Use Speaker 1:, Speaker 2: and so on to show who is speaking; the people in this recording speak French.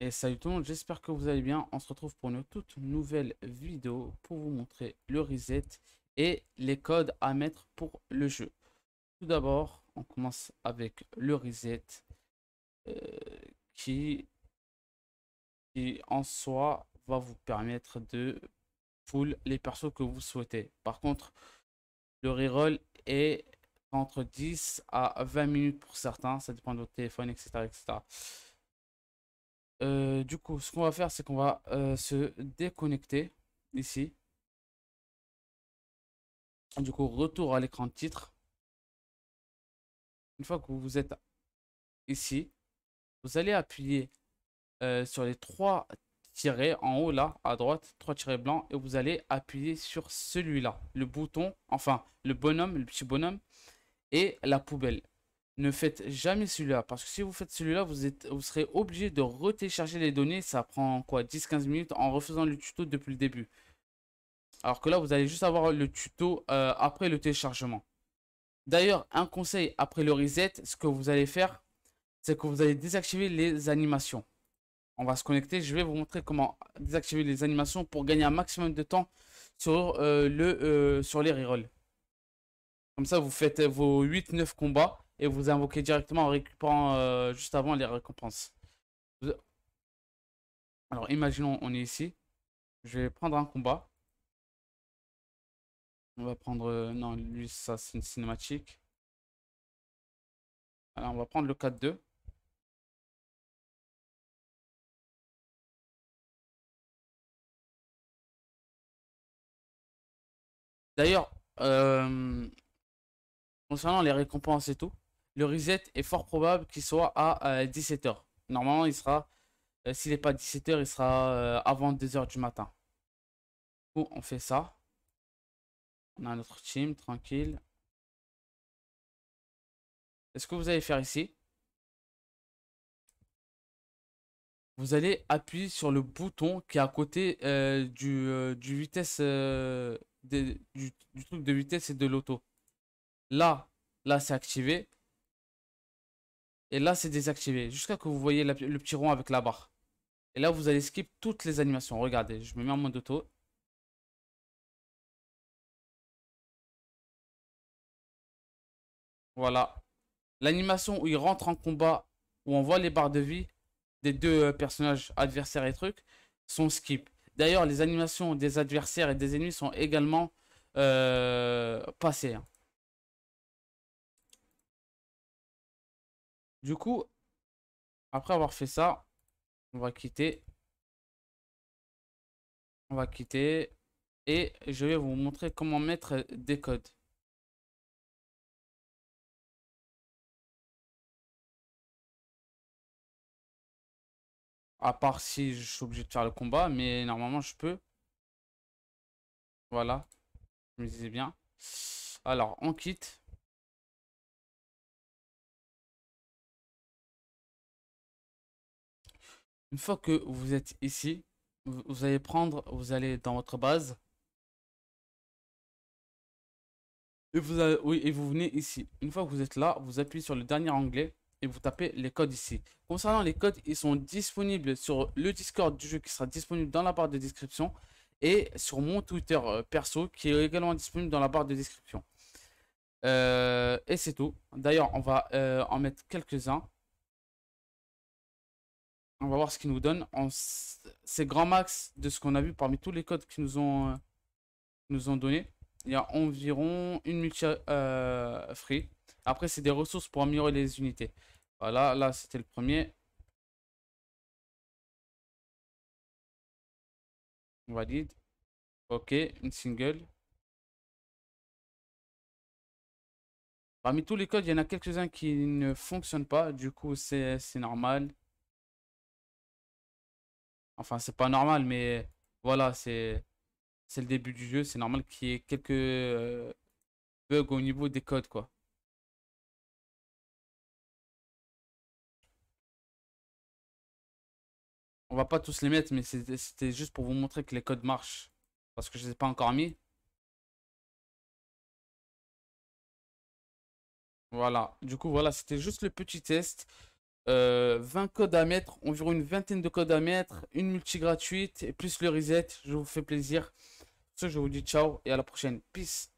Speaker 1: Et salut tout le monde, j'espère que vous allez bien. On se retrouve pour une toute nouvelle vidéo pour vous montrer le reset et les codes à mettre pour le jeu. Tout d'abord, on commence avec le reset euh, qui, en soi va vous permettre de full les persos que vous souhaitez. Par contre, le reroll est entre 10 à 20 minutes pour certains, ça dépend de votre téléphone, etc. etc. Euh, du coup, ce qu'on va faire, c'est qu'on va euh, se déconnecter ici. Du coup, retour à l'écran de titre. Une fois que vous êtes ici, vous allez appuyer euh, sur les trois tirés en haut là, à droite, trois tirés blancs, et vous allez appuyer sur celui-là, le bouton, enfin, le bonhomme, le petit bonhomme, et la poubelle ne faites jamais celui-là. Parce que si vous faites celui-là, vous, vous serez obligé de re-télécharger les données. Ça prend quoi 10-15 minutes en refaisant le tuto depuis le début. Alors que là, vous allez juste avoir le tuto euh, après le téléchargement. D'ailleurs, un conseil après le reset, ce que vous allez faire, c'est que vous allez désactiver les animations. On va se connecter, je vais vous montrer comment désactiver les animations pour gagner un maximum de temps sur, euh, le, euh, sur les rerolls. Comme ça, vous faites vos 8-9 combats et vous invoquez directement en récupérant euh, juste avant les récompenses. Alors imaginons on est ici. Je vais prendre un combat. On va prendre... Euh, non, lui ça c'est une cinématique.
Speaker 2: Alors on va prendre le 4-2.
Speaker 1: D'ailleurs, euh, concernant les récompenses et tout, le reset est fort probable qu'il soit à 17h. Euh, Normalement, il sera, euh, s'il n'est pas 17h, il sera euh, avant 2h du matin. on fait ça. On a notre team, tranquille.
Speaker 2: est ce que vous allez faire ici,
Speaker 1: vous allez appuyer sur le bouton qui est à côté du, vitesse truc de vitesse et de l'auto. Là, là c'est activé. Et là, c'est désactivé. Jusqu'à ce que vous voyez le petit rond avec la barre. Et là, vous allez skip toutes les animations. Regardez, je me mets en mode auto. Voilà. L'animation où il rentre en combat, où on voit les barres de vie des deux euh, personnages adversaires et trucs, sont skip. D'ailleurs, les animations des adversaires et des ennemis sont également euh, passées. Hein.
Speaker 2: Du coup, après avoir fait ça, on va quitter. On va quitter. Et je vais vous montrer comment mettre des codes.
Speaker 1: À part si je suis obligé de faire le combat, mais normalement je peux. Voilà. Je me disais bien. Alors, on quitte. Une fois que vous êtes ici, vous allez prendre, vous allez dans votre base. Et vous, oui, et vous venez ici. Une fois que vous êtes là, vous appuyez sur le dernier onglet et vous tapez les codes ici. Concernant les codes, ils sont disponibles sur le Discord du jeu qui sera disponible dans la barre de description et sur mon Twitter euh, perso qui est également disponible dans la barre de description. Euh, et c'est tout. D'ailleurs, on va euh, en mettre quelques-uns. On va voir ce qu'il nous donne. C'est grand max de ce qu'on a vu parmi tous les codes qu'ils nous ont, euh, nous ont donné. Il y a environ une multi euh, free. Après, c'est des ressources pour améliorer les unités. Voilà, là, c'était le premier. valide. Ok, une single. Parmi tous les codes, il y en a quelques-uns qui ne fonctionnent pas. Du coup, c'est normal. Enfin, c'est pas normal, mais voilà, c'est le début du jeu. C'est normal qu'il y ait quelques euh, bugs au niveau des codes, quoi.
Speaker 2: On va pas tous les mettre, mais c'était juste pour vous montrer que les codes marchent. Parce que je les ai pas encore mis.
Speaker 1: Voilà, du coup, voilà, c'était juste le petit test. 20 euh, codes à mettre, environ une vingtaine de codes à mettre, une multi gratuite et plus le reset. Je vous fais plaisir. Je vous dis ciao et à la prochaine. Peace.